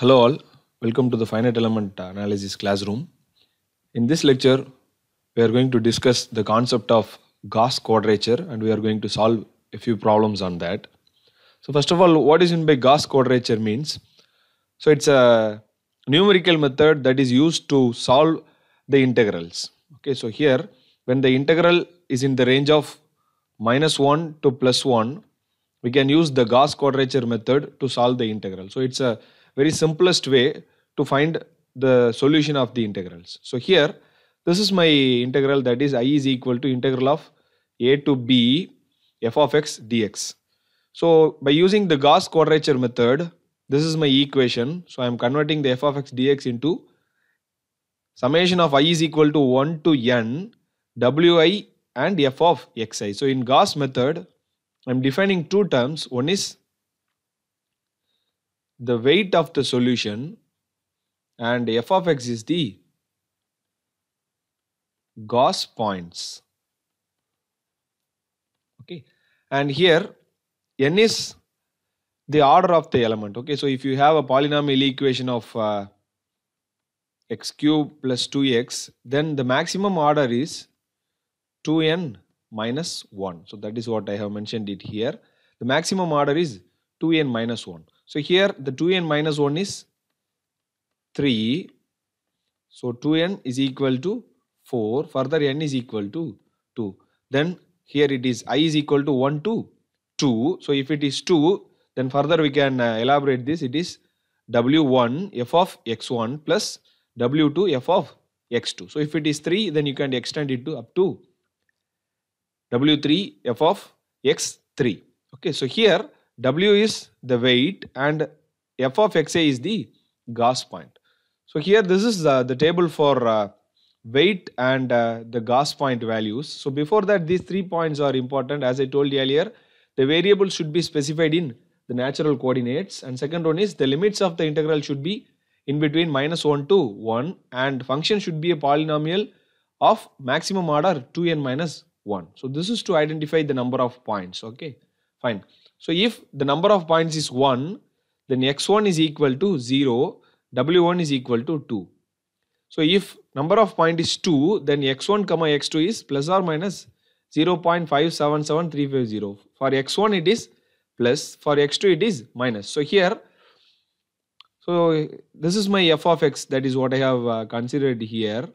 Hello all, welcome to the finite element analysis classroom. In this lecture, we are going to discuss the concept of Gauss quadrature and we are going to solve a few problems on that. So first of all, what is in by Gauss quadrature means? So it's a numerical method that is used to solve the integrals. Okay, so here when the integral is in the range of minus 1 to plus 1, we can use the Gauss quadrature method to solve the integral. So it's a very simplest way to find the solution of the integrals. So here, this is my integral that is i is equal to integral of a to b f of x dx. So by using the Gauss quadrature method, this is my equation. So I am converting the f of x dx into summation of i is equal to 1 to n wi and f of xi. So in Gauss method, I am defining two terms. One is the weight of the solution and f of x is the Gauss points. Okay, and here n is the order of the element. Okay, so if you have a polynomial equation of uh, x cube plus 2x, then the maximum order is 2n minus 1. So that is what I have mentioned it here. The maximum order is 2n minus 1. So here the 2n minus 1 is 3. So 2n is equal to 4. Further n is equal to 2. Then here it is i is equal to 1 to 2. So if it is 2 then further we can uh, elaborate this. It is w1 f of x1 plus w2 f of x2. So if it is 3 then you can extend it to up to w3 f of x3. Okay. So here W is the weight and f of xi is the Gauss point. So here this is uh, the table for uh, weight and uh, the Gauss point values. So before that these three points are important as I told you earlier. The variable should be specified in the natural coordinates and second one is the limits of the integral should be in between minus 1 to 1 and function should be a polynomial of maximum order 2n minus 1. So this is to identify the number of points. Okay, fine. So if the number of points is 1, then x1 is equal to 0, w1 is equal to 2. So if number of point is 2, then x1 comma x2 is plus or minus 0.577350. For x1 it is plus, for x2 it is minus. So here, so this is my f of x, that is what I have uh, considered here.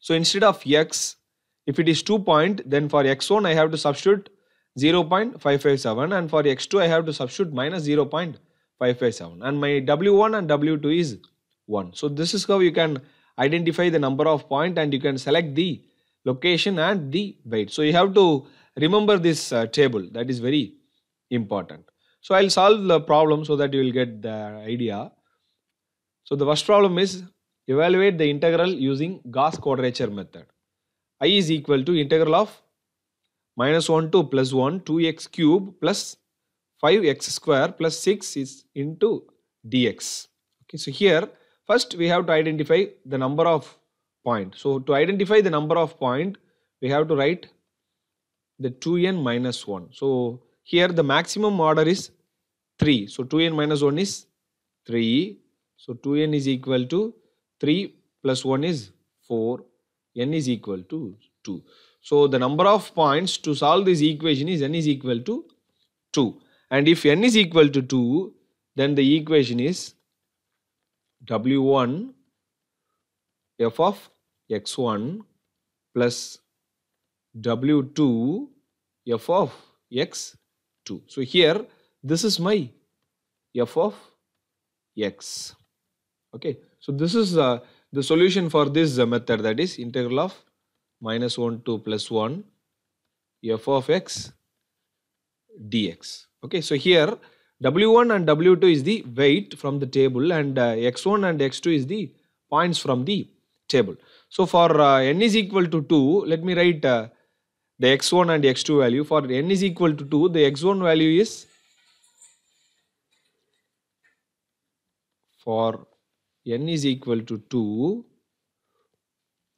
So instead of x, if it is 2 point, then for x1 I have to substitute 0.557 and for x2 I have to substitute minus 0.557 and my w1 and w2 is 1. So this is how you can identify the number of point and you can select the location and the weight. So you have to remember this uh, table that is very important. So I'll solve the problem so that you will get the idea. So the first problem is evaluate the integral using Gauss quadrature method. I is equal to integral of minus 1 two, plus plus 1 2x cube plus 5x square plus 6 is into dx. Okay, so here first we have to identify the number of point. So to identify the number of point we have to write the 2n minus 1. So here the maximum order is 3. So 2n minus 1 is 3. So 2n is equal to 3 plus 1 is 4. n is equal to 2. So the number of points to solve this equation is n is equal to 2. And if n is equal to 2, then the equation is w1 f of x1 plus w2 f of x2. So here this is my f of x. Okay. So this is uh, the solution for this uh, method that is integral of minus 1 to plus 1 f of x dx. Okay, so here w1 and w2 is the weight from the table and uh, x1 and x2 is the points from the table. So for uh, n is equal to 2, let me write uh, the x1 and x2 value. For n is equal to 2, the x1 value is for n is equal to 2,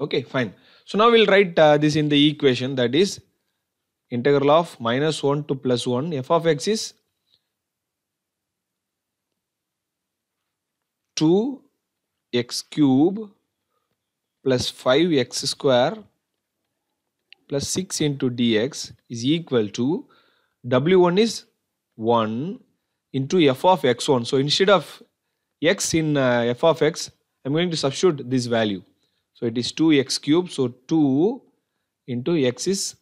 Okay, fine. So now we'll write uh, this in the equation that is integral of minus 1 to plus 1 f of x is 2 x cube plus 5 x square plus 6 into dx is equal to w1 is 1 into f of x1. So instead of x in uh, f of x, I'm going to substitute this value. So it is 2x cube. So 2 into x is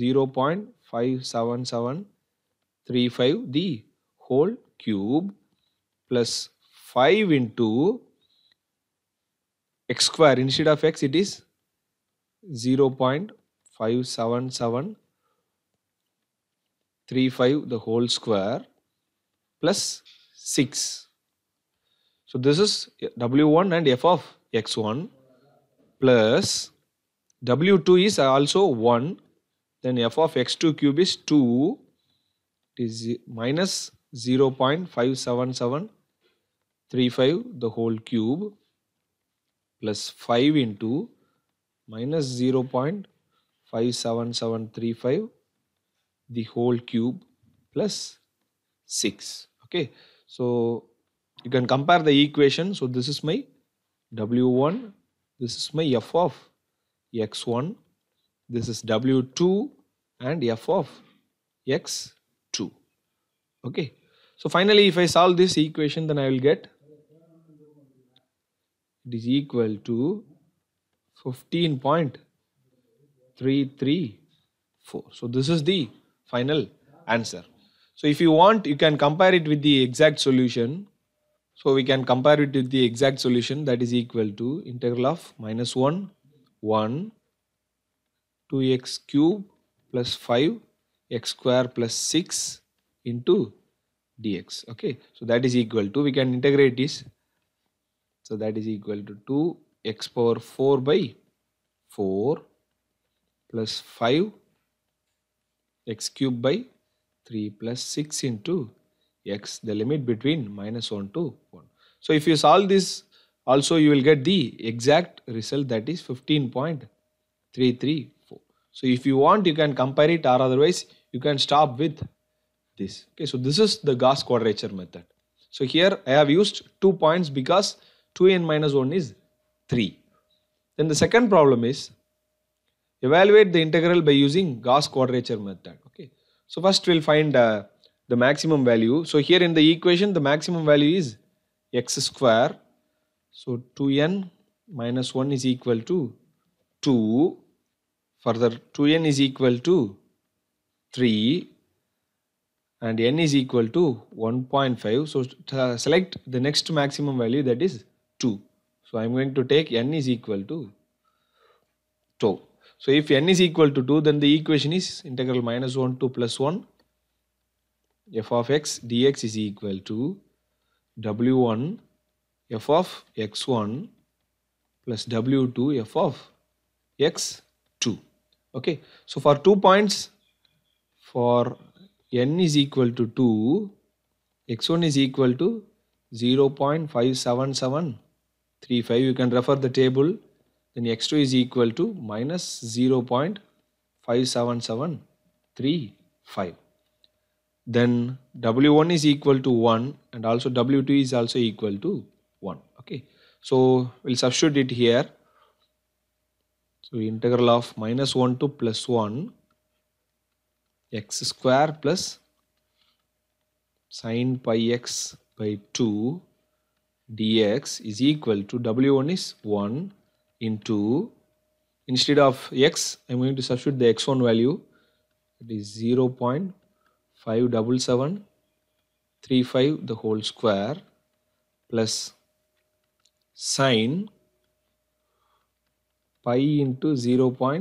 0.57735 the whole cube plus 5 into x square instead of x it is 0.57735 the whole square plus 6. So this is W1 and f of x1 plus w2 is also 1 then f of x2 cube is 2 it is minus 0 0.57735 the whole cube plus 5 into minus 0 0.57735 the whole cube plus 6 okay so you can compare the equation so this is my w1 this is my f of x1. This is w2 and f of x2. Okay. So finally, if I solve this equation, then I will get it is equal to 15.334. So this is the final answer. So if you want, you can compare it with the exact solution so we can compare it with the exact solution that is equal to integral of minus 1, 1, 2x cube plus 5 x square plus 6 into dx. Okay, so that is equal to, we can integrate this. So that is equal to 2 x power 4 by 4 plus 5 x cube by 3 plus 6 into x, the limit between minus 1 to 1. So if you solve this also you will get the exact result that is 15.334. So if you want you can compare it or otherwise you can stop with this. Okay, so this is the Gauss quadrature method. So here I have used 2 points because 2n minus 1 is 3. Then the second problem is evaluate the integral by using Gauss quadrature method. Okay, so first we'll find uh, the maximum value. So here in the equation, the maximum value is x square. So 2n minus 1 is equal to 2. Further, 2n is equal to 3 and n is equal to 1.5. So select the next maximum value that is 2. So I am going to take n is equal to 2. So if n is equal to 2 then the equation is integral minus 1 to plus 1 f of x dx is equal to w1 f of x1 plus w2 f of x2 okay so for two points for n is equal to 2 x1 is equal to 0 0.57735 you can refer the table then x2 is equal to minus 0 0.57735 then w1 is equal to 1 and also w2 is also equal to 1 okay so we'll substitute it here so integral of minus 1 to plus 1 x square plus sine pi x by 2 dx is equal to w1 is 1 into instead of x I'm going to substitute the x1 value it is 0 0.1 5 double 7 3 5 the whole square plus sine pi into 0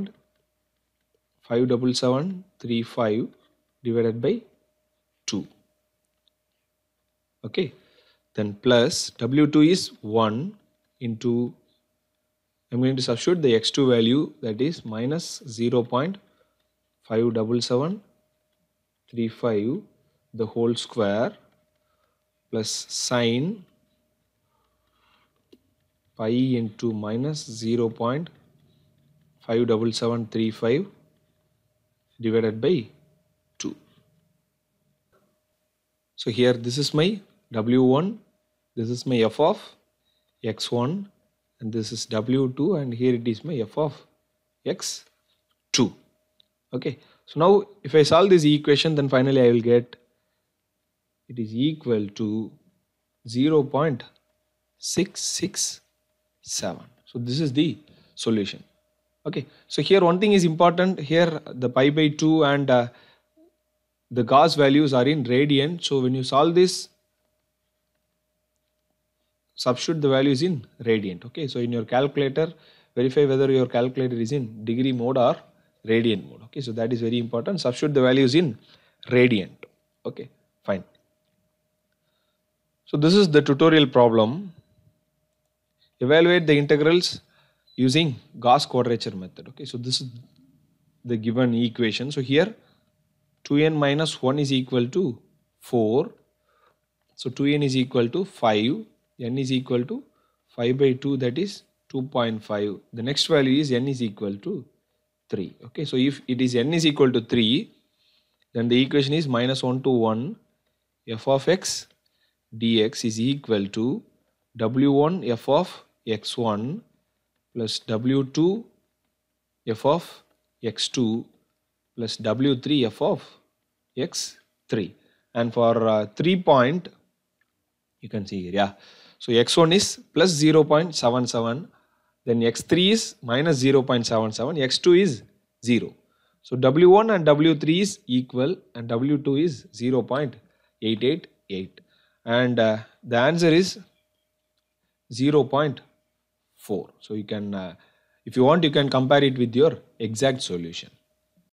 divided by 2 okay then plus w2 is 1 into I'm going to substitute the x2 value that is minus 0 0.5777 3 5 the whole square plus sine pi into minus 0 0.57735 divided by 2. So here this is my w1 this is my f of x1 and this is w2 and here it is my f of x2 okay so now if I solve this equation then finally I will get it is equal to 0 0.667. So this is the solution. Okay, so here one thing is important here the pi by 2 and uh, the Gauss values are in radian. So when you solve this substitute the values in radian. Okay, so in your calculator verify whether your calculator is in degree mode or radian mode okay so that is very important substitute the values in radiant okay fine so this is the tutorial problem evaluate the integrals using Gauss quadrature method okay so this is the given equation so here 2n minus 1 is equal to 4 so 2n is equal to 5 n is equal to 5 by 2 that is 2.5 the next value is n is equal to 3 okay so if it is n is equal to 3 then the equation is minus 1 to 1 f of x dx is equal to w1 f of x1 plus w2 f of x2 plus w3 f of x3 and for uh, 3 point you can see here yeah so x1 is plus 0 0.77 then x3 is minus 0.77, x2 is 0. So W1 and W3 is equal and W2 is 0.888 and uh, the answer is 0.4. So you can, uh, if you want, you can compare it with your exact solution.